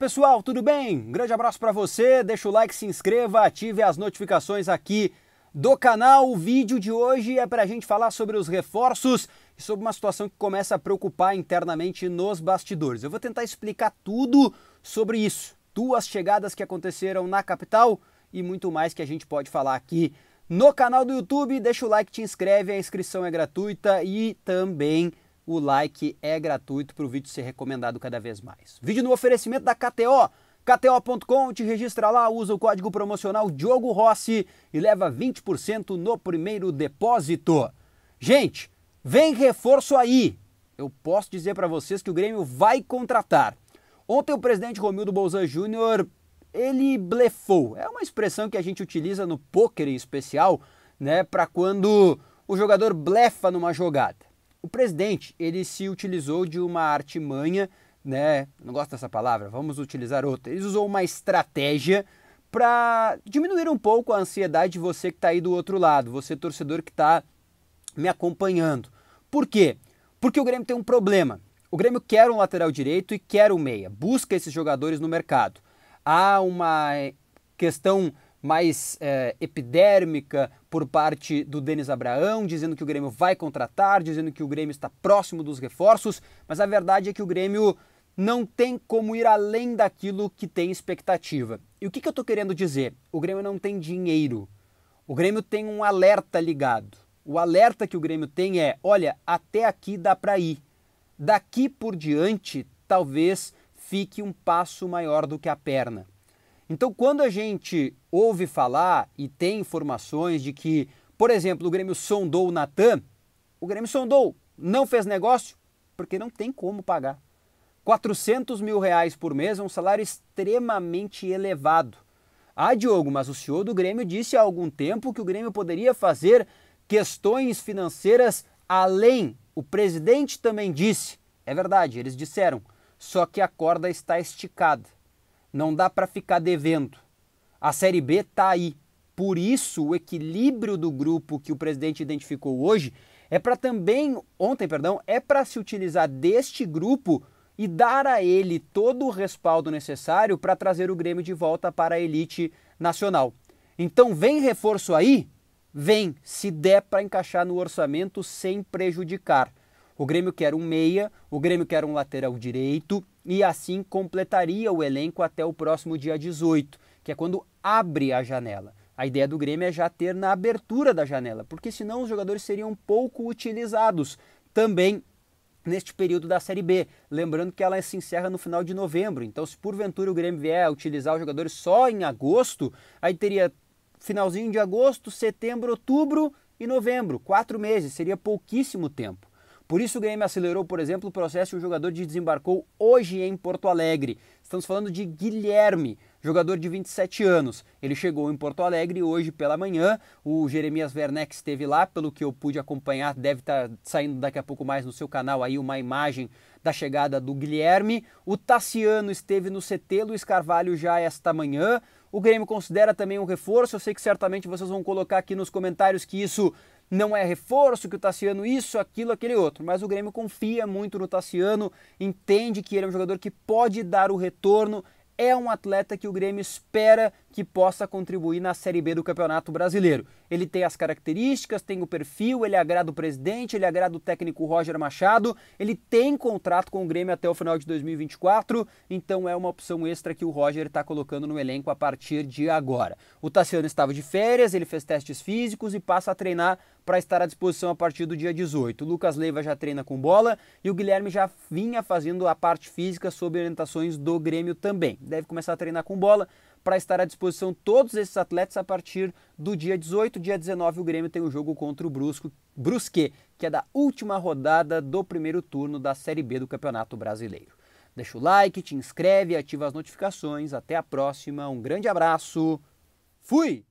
pessoal, tudo bem? Um grande abraço para você, deixa o like, se inscreva, ative as notificações aqui do canal. O vídeo de hoje é para a gente falar sobre os reforços e sobre uma situação que começa a preocupar internamente nos bastidores. Eu vou tentar explicar tudo sobre isso, duas chegadas que aconteceram na capital e muito mais que a gente pode falar aqui no canal do YouTube. Deixa o like, te inscreve, a inscrição é gratuita e também o like é gratuito para o vídeo ser recomendado cada vez mais. Vídeo no oferecimento da KTO, kto.com, te registra lá, usa o código promocional Diogo Rossi e leva 20% no primeiro depósito. Gente, vem reforço aí. Eu posso dizer para vocês que o Grêmio vai contratar. Ontem o presidente Romildo Bolzan Júnior, ele blefou. É uma expressão que a gente utiliza no poker em especial, né, para quando o jogador blefa numa jogada o presidente ele se utilizou de uma artimanha, né? Não gosto dessa palavra, vamos utilizar outra. Ele usou uma estratégia para diminuir um pouco a ansiedade de você que está aí do outro lado, você torcedor que está me acompanhando. Por quê? Porque o Grêmio tem um problema. O Grêmio quer um lateral direito e quer um meia. Busca esses jogadores no mercado. Há uma questão mais é, epidérmica por parte do Denis Abraão, dizendo que o Grêmio vai contratar, dizendo que o Grêmio está próximo dos reforços, mas a verdade é que o Grêmio não tem como ir além daquilo que tem expectativa. E o que, que eu estou querendo dizer? O Grêmio não tem dinheiro. O Grêmio tem um alerta ligado. O alerta que o Grêmio tem é: olha, até aqui dá para ir. Daqui por diante, talvez fique um passo maior do que a perna. Então, quando a gente ouve falar e tem informações de que, por exemplo, o Grêmio sondou o Natan, o Grêmio sondou, não fez negócio, porque não tem como pagar. 400 mil reais por mês é um salário extremamente elevado. Ah, Diogo, mas o senhor do Grêmio disse há algum tempo que o Grêmio poderia fazer questões financeiras além. O presidente também disse. É verdade, eles disseram. Só que a corda está esticada. Não dá para ficar devendo. A Série B está aí. Por isso, o equilíbrio do grupo que o presidente identificou hoje é para também, ontem, perdão, é para se utilizar deste grupo e dar a ele todo o respaldo necessário para trazer o Grêmio de volta para a elite nacional. Então, vem reforço aí? Vem, se der para encaixar no orçamento sem prejudicar. O Grêmio quer um meia, o Grêmio quer um lateral direito e assim completaria o elenco até o próximo dia 18, que é quando abre a janela. A ideia do Grêmio é já ter na abertura da janela, porque senão os jogadores seriam pouco utilizados também neste período da Série B. Lembrando que ela se encerra no final de novembro, então se porventura o Grêmio vier a utilizar os jogadores só em agosto, aí teria finalzinho de agosto, setembro, outubro e novembro. Quatro meses, seria pouquíssimo tempo. Por isso o Grêmio acelerou, por exemplo, o processo e o jogador de desembarcou hoje em Porto Alegre. Estamos falando de Guilherme, jogador de 27 anos. Ele chegou em Porto Alegre hoje pela manhã. O Jeremias Werneck esteve lá, pelo que eu pude acompanhar, deve estar tá saindo daqui a pouco mais no seu canal aí uma imagem da chegada do Guilherme. O Tassiano esteve no CT, Luiz Carvalho já esta manhã. O Grêmio considera também um reforço. Eu sei que certamente vocês vão colocar aqui nos comentários que isso não é reforço, que o Tassiano isso, aquilo, aquele outro. Mas o Grêmio confia muito no Tassiano, entende que ele é um jogador que pode dar o retorno, é um atleta que o Grêmio espera que possa contribuir na Série B do Campeonato Brasileiro. Ele tem as características, tem o perfil, ele agrada o presidente, ele agrada o técnico Roger Machado, ele tem contrato com o Grêmio até o final de 2024, então é uma opção extra que o Roger está colocando no elenco a partir de agora. O Tassiano estava de férias, ele fez testes físicos e passa a treinar para estar à disposição a partir do dia 18. O Lucas Leiva já treina com bola e o Guilherme já vinha fazendo a parte física sob orientações do Grêmio também. Deve começar a treinar com bola para estar à disposição todos esses atletas a partir do dia 18. Dia 19 o Grêmio tem o um jogo contra o Brusco, Brusque, que é da última rodada do primeiro turno da Série B do Campeonato Brasileiro. Deixa o like, te inscreve, ativa as notificações. Até a próxima, um grande abraço. Fui!